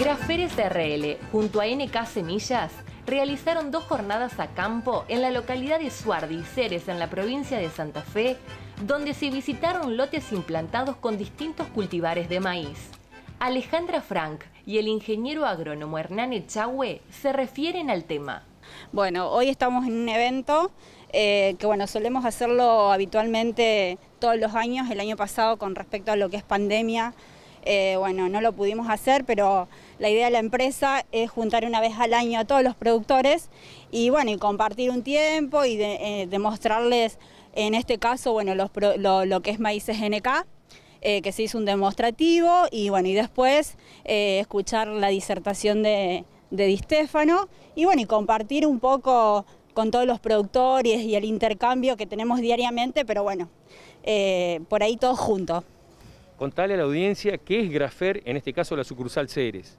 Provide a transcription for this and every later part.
Graferes RL, junto a NK Semillas, realizaron dos jornadas a campo en la localidad de Suardi Ceres, en la provincia de Santa Fe, donde se visitaron lotes implantados con distintos cultivares de maíz. Alejandra Frank y el ingeniero agrónomo Hernán Echagüe se refieren al tema. Bueno, hoy estamos en un evento eh, que bueno, solemos hacerlo habitualmente todos los años, el año pasado con respecto a lo que es pandemia, eh, bueno, no lo pudimos hacer, pero la idea de la empresa es juntar una vez al año a todos los productores y bueno, y compartir un tiempo y eh, demostrarles, en este caso, bueno, lo, que es maíz GNK, eh, que se hizo un demostrativo y bueno, y después escuchar la disertación de, de Di y bueno, y compartir un poco con todos los productores y el intercambio que tenemos diariamente, pero bueno, por ahí todos juntos. Contale a la audiencia qué es Grafer, en este caso la sucursal Ceres.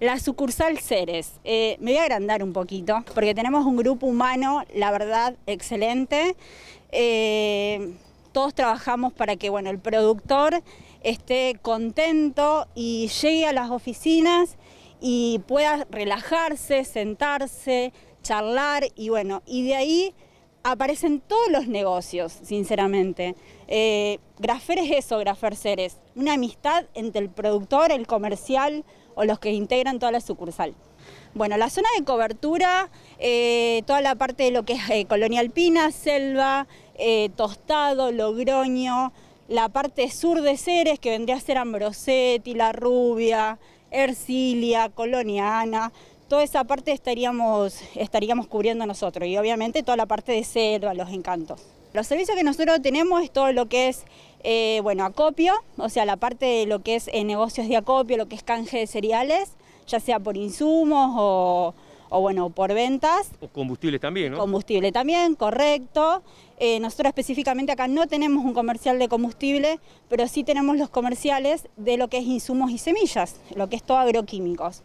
La sucursal Ceres, eh, me voy a agrandar un poquito, porque tenemos un grupo humano, la verdad, excelente. Eh, todos trabajamos para que bueno, el productor esté contento y llegue a las oficinas y pueda relajarse, sentarse, charlar y bueno, y de ahí aparecen todos los negocios, sinceramente. Eh, Grafer es eso, Grafer Ceres, una amistad entre el productor, el comercial o los que integran toda la sucursal. Bueno, la zona de cobertura, eh, toda la parte de lo que es eh, Colonia Alpina, Selva, eh, Tostado, Logroño, la parte sur de Ceres, que vendría a ser Ambrosetti, La Rubia, Ercilia, Colonia Ana, toda esa parte estaríamos, estaríamos cubriendo nosotros y obviamente toda la parte de selva, los encantos. Los servicios que nosotros tenemos es todo lo que es, eh, bueno, acopio, o sea, la parte de lo que es eh, negocios de acopio, lo que es canje de cereales, ya sea por insumos o, bueno, por ventas. O combustibles también, ¿no? Combustible también, correcto. Eh, nosotros específicamente acá no tenemos un comercial de combustible, pero sí tenemos los comerciales de lo que es insumos y semillas, lo que es todo agroquímicos.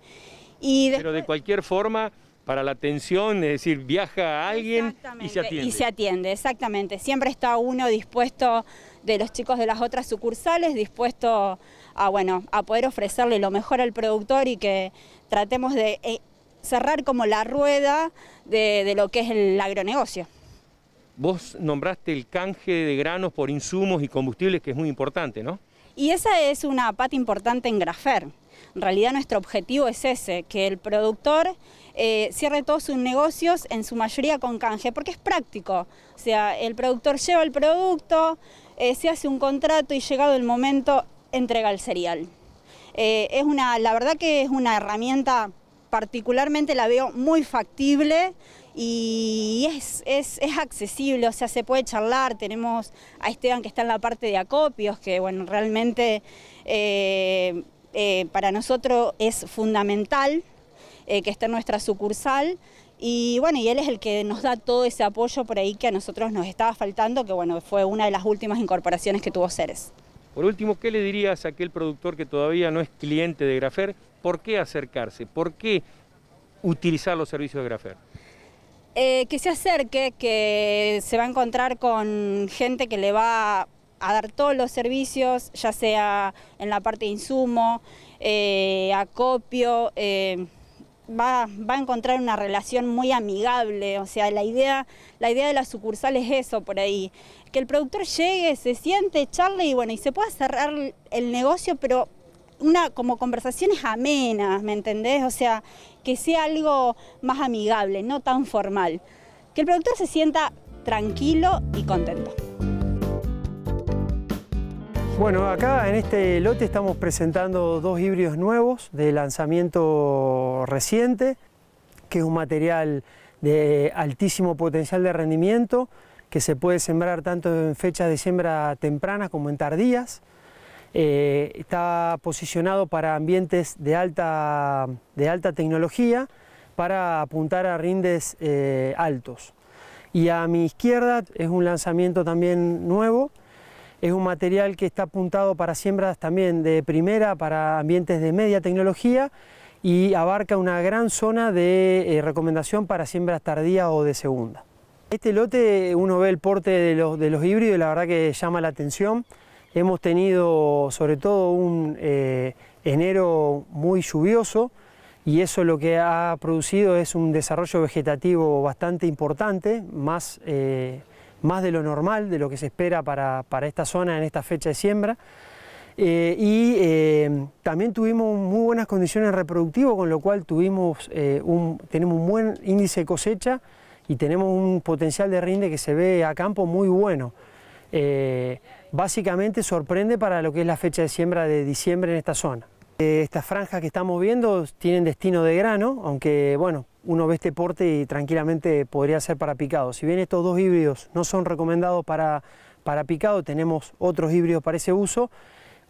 Pero de cualquier forma, para la atención, es decir, viaja a alguien y se atiende. Y se atiende, exactamente. Siempre está uno dispuesto de los chicos de las otras sucursales, dispuesto a, bueno, a poder ofrecerle lo mejor al productor y que tratemos de eh, cerrar como la rueda de lo que es el agronegocio. Vos nombraste el canje de granos por insumos y combustibles, que es muy importante, ¿no? Y esa es una pata importante en Grafer. En realidad nuestro objetivo es ese, que el productor eh, cierre todos sus negocios, en su mayoría con canje, porque es práctico. O sea, el productor lleva el producto, eh, se hace un contrato y llegado el momento entrega el cereal. Eh, es una, la verdad que es una herramienta particularmente la veo muy factible y es, accesible, o sea, se puede charlar, tenemos a Esteban que está en la parte de acopios, que bueno, realmente eh, eh, para nosotros es fundamental eh, que esté nuestra sucursal. Y bueno, y él es el que nos da todo ese apoyo por ahí que a nosotros nos estaba faltando, que bueno, fue una de las últimas incorporaciones que tuvo Ceres. Por último, ¿qué le dirías a aquel productor que todavía no es cliente de Grafer? ¿Por qué acercarse? ¿Por qué utilizar los servicios de Grafer? Eh, que se acerque, que se va a encontrar con gente que le va a dar todos los servicios, ya sea en la parte de insumo, eh, acopio, eh, va, a encontrar una relación muy amigable, o sea, la idea, la idea de la sucursal es eso por ahí, que el productor llegue, se siente, charle y bueno, y se pueda cerrar el negocio, pero una, como conversaciones amenas, ¿me entendés? O sea, que sea algo más amigable, no tan formal. Que el productor se sienta tranquilo y contento. Bueno, acá en este lote estamos presentando dos híbridos nuevos de lanzamiento reciente, que es un material de altísimo potencial de rendimiento, que se puede sembrar tanto en fechas de siembra tempranas como en tardías. Eh, está posicionado para ambientes de alta, de tecnología para apuntar a rindes eh, altos. Y a mi izquierda es un lanzamiento también nuevo, es un material que está apuntado para siembras también de primera, para ambientes de media tecnología y abarca una gran zona de eh, recomendación para siembras tardías o de segunda. Este lote uno ve el porte de los, de los híbridos y la verdad que llama la atención. Hemos tenido sobre todo un eh, enero muy lluvioso y eso lo que ha producido es un desarrollo vegetativo bastante importante, más, eh, más de lo normal, de lo que se espera para, esta zona en esta fecha de siembra. Eh, y también tuvimos muy buenas condiciones reproductivas, con lo cual tuvimos, tenemos un buen índice de cosecha y tenemos un potencial de rinde que se ve a campo muy bueno. Eh, básicamente sorprende para lo que es la fecha de siembra de diciembre en esta zona. Eh, estas franjas que estamos viendo tienen destino de grano, aunque bueno, uno ve este porte y tranquilamente podría ser para picado. Si bien estos dos híbridos no son recomendados para, picado, tenemos otros híbridos para ese uso.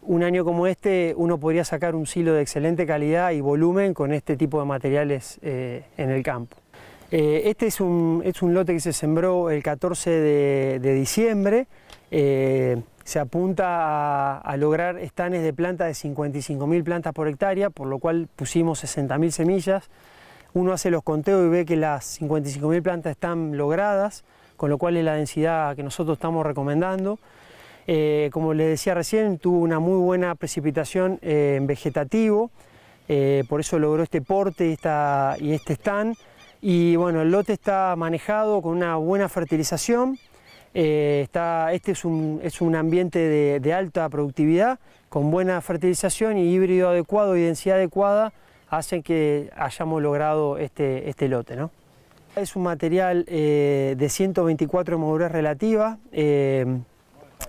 Un año como este uno podría sacar un silo de excelente calidad y volumen con este tipo de materiales eh, en el campo este es un, lote que se sembró el 14 de diciembre. Eh, se apunta a, lograr estanes de planta de 55.000 plantas por hectárea, por lo cual pusimos 60.000 semillas. Uno hace los conteos y ve que las 55.000 plantas están logradas, con lo cual es la densidad que nosotros estamos recomendando. Eh, como les decía recién, tuvo una muy buena precipitación eh, en vegetativo, por eso logró este porte y, y este stand. Y bueno, el lote está manejado con una buena fertilización. Eh, está, este es un, es un ambiente de, alta productividad, con buena fertilización y híbrido adecuado y densidad adecuada hacen que hayamos logrado este, este lote. ¿no? Es un material eh, de 124 madurez relativa, eh,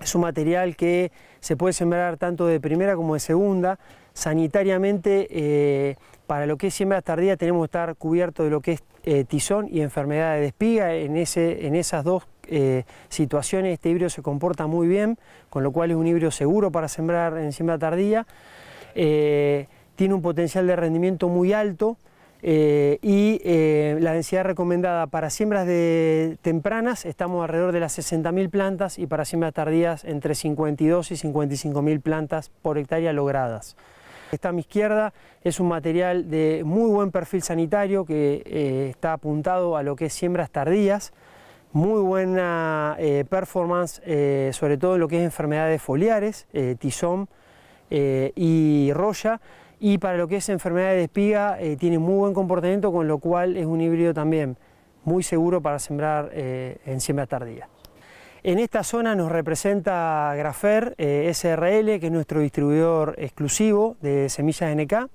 es un material que se puede sembrar tanto de primera como de segunda. Sanitariamente, para lo que es siembra tardía tenemos que estar cubierto de lo que es tizón y enfermedades de espiga en, ese, en esas dos eh, situaciones este híbrido se comporta muy bien, con lo cual es un híbrido seguro para sembrar en siembra tardía. Eh, tiene un potencial de rendimiento muy alto eh, y la densidad recomendada para siembras de tempranas estamos alrededor de las 60.000 plantas y para siembras tardías entre 52 y 55.000 plantas por hectárea logradas. ...esta a mi izquierda, es un material de muy buen perfil sanitario que está apuntado a lo que es siembras tardías muy buena eh, performance, eh, sobre todo en lo que es enfermedades foliares, eh, tizón y roya. Y para lo que es enfermedades de espiga, tiene muy buen comportamiento, con lo cual es un híbrido también muy seguro para sembrar en siembra tardía. En esta zona nos representa Grafer SRL, que es nuestro distribuidor exclusivo de semillas NK.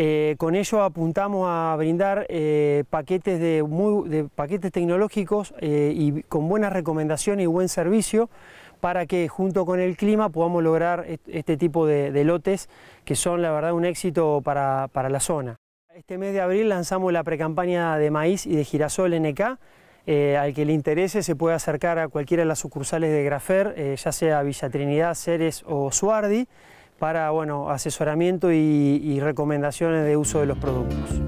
Eh, con ello apuntamos a brindar eh, paquetes, de, paquetes tecnológicos eh, y con buenas recomendaciones y buen servicio para que junto con el clima podamos lograr este tipo de, lotes que son la verdad un éxito para, la zona. Este mes de abril lanzamos la precampaña de maíz y de girasol NK. al que le interese se puede acercar a cualquiera de las sucursales de Grafer, ya sea Villa Trinidad, Ceres o Suardi para bueno, asesoramiento y, y recomendaciones de uso de los productos.